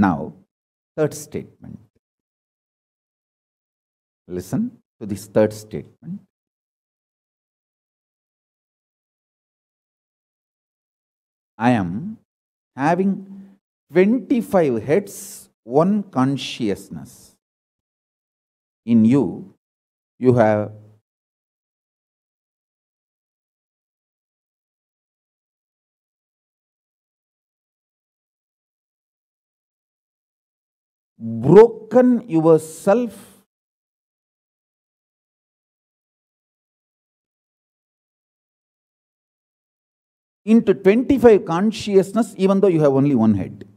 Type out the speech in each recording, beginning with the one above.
Now, third statement. Listen to this third statement. I am having 25 heads, one consciousness. In you, you have broken yourself into 25 consciousness even though you have only one head.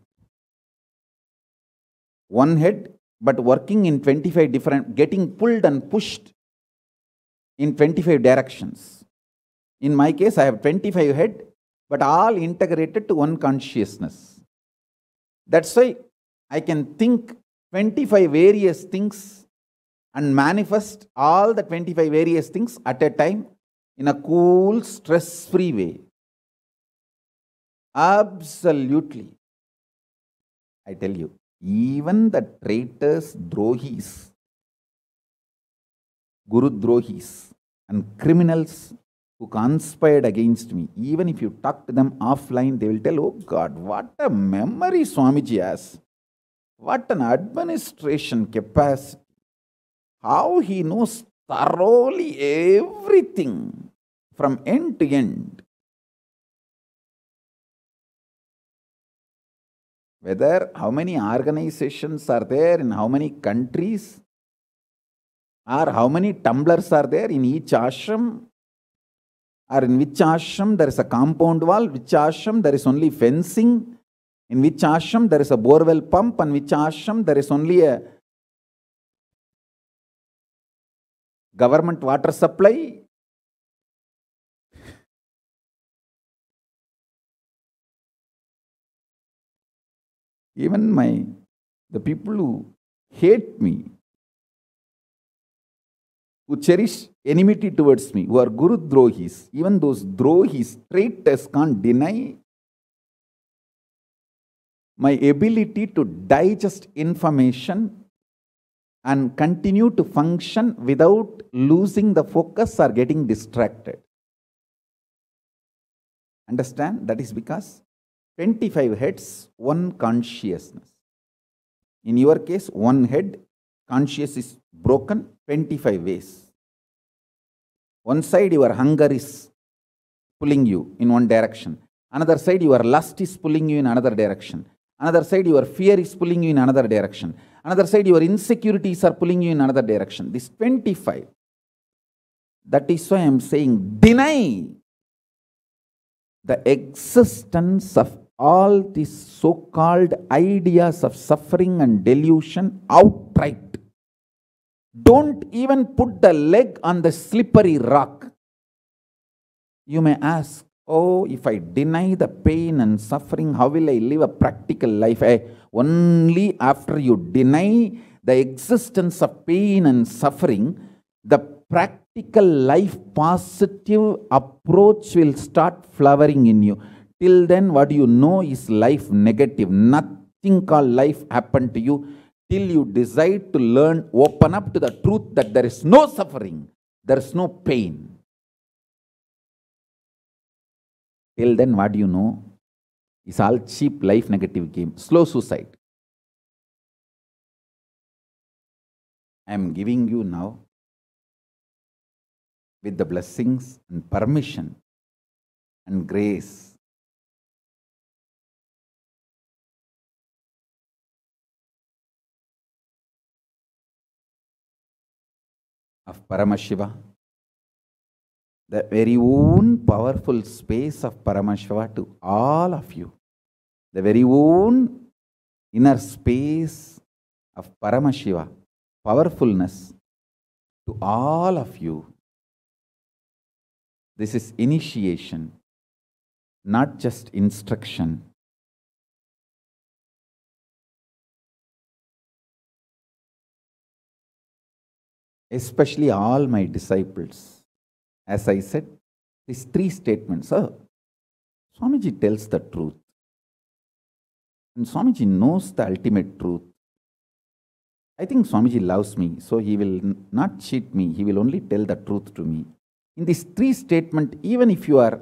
One head but working in 25 different, getting pulled and pushed in 25 directions. In my case, I have 25 head, but all integrated to one consciousness. That's why I can think 25 various things and manifest all the 25 various things at a time in a cool, stress free way. Absolutely. I tell you, even the traitors, drohis, guru drohis, and criminals who conspired against me, even if you talk to them offline, they will tell, Oh God, what a memory Swamiji has. What an administration capacity. How he knows thoroughly everything from end to end. Whether how many organizations are there in how many countries, or how many tumblers are there in each ashram, or in which ashram there is a compound wall, which ashram there is only fencing, In which ashram there is a borewell pump and which ashram there is only a government water supply. Even my, the people who hate me, who cherish enmity towards me, who are Guru Drohis, even those Drohis, traitors can't deny my ability to digest information and continue to function without losing the focus or getting distracted. Understand? That is because 25 heads, one consciousness. In your case, one head, conscious is broken 25 ways. One side, your hunger is pulling you in one direction. Another side, your lust is pulling you in another direction. Another side, your fear is pulling you in another direction. Another side, your insecurities are pulling you in another direction. This 25. That is why I am saying deny the existence of all these so called ideas of suffering and delusion outright. Don't even put the leg on the slippery rock. You may ask, Oh, if I deny the pain and suffering, how will I live a practical life? I, eh, only after you deny the existence of pain and suffering, the practical life positive approach will start flowering in you. Till then, what you know is life negative. Nothing called life happened to you till you decide to learn, open up to the truth that there is no suffering, there is no pain. Till then, what do you know? It's all cheap life negative game, slow suicide. I am giving you now, with the blessings and permission and grace, of Paramashiva the very own powerful space of Paramashiva to all of you. The very own inner space of Paramashiva, powerfulness to all of you. This is initiation, not just instruction. Especially all my disciples. As I said, these three statements are Swamiji tells the truth. And Swamiji knows the ultimate truth. I think Swamiji loves me, so he will not cheat me. He will only tell the truth to me. In these three statements, even if you are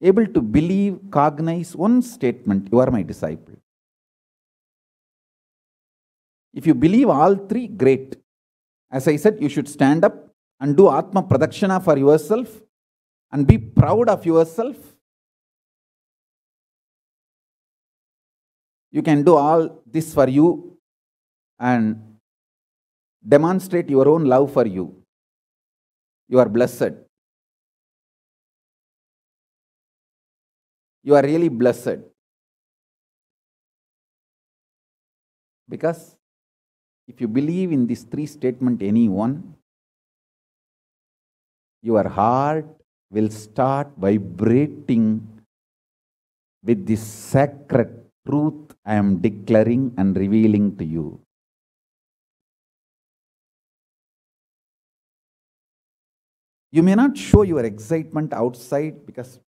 able to believe, cognize one statement, you are my disciple. If you believe all three, great. As I said, you should stand up and do Atma Pradakshana for yourself and be proud of yourself. You can do all this for you and demonstrate your own love for you. You are blessed. You are really blessed. Because if you believe in these three statement, any one, your heart will start vibrating with the sacred truth I am declaring and revealing to you. You may not show your excitement outside because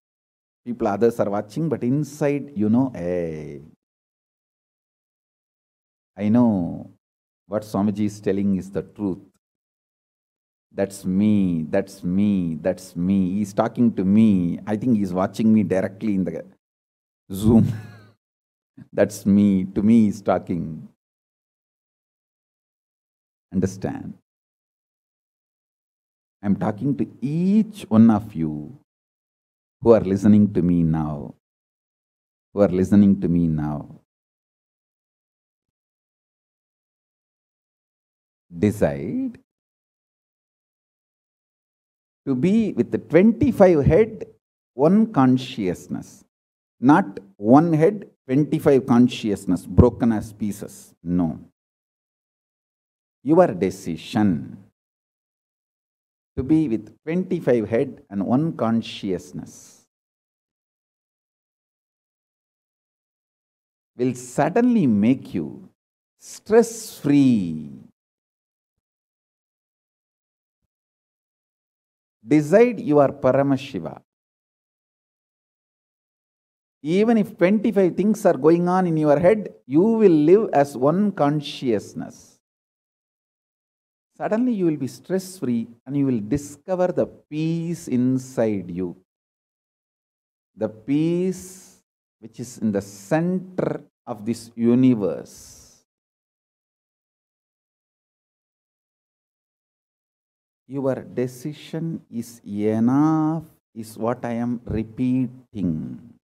people, others are watching, but inside you know, hey, I know what Swamiji is telling is the truth. That's me, that's me, that's me. He's talking to me. I think he's watching me directly in the Zoom. that's me, to me, he's talking. Understand? I'm talking to each one of you who are listening to me now, who are listening to me now. Decide to be with the 25 head, one consciousness. Not one head, 25 consciousness, broken as pieces. No. Your decision to be with 25 head and one consciousness will suddenly make you stress free. Decide you are Paramashiva. Even if 25 things are going on in your head, you will live as one consciousness. Suddenly you will be stress free and you will discover the peace inside you. The peace which is in the center of this universe. your decision is enough is what I am repeating.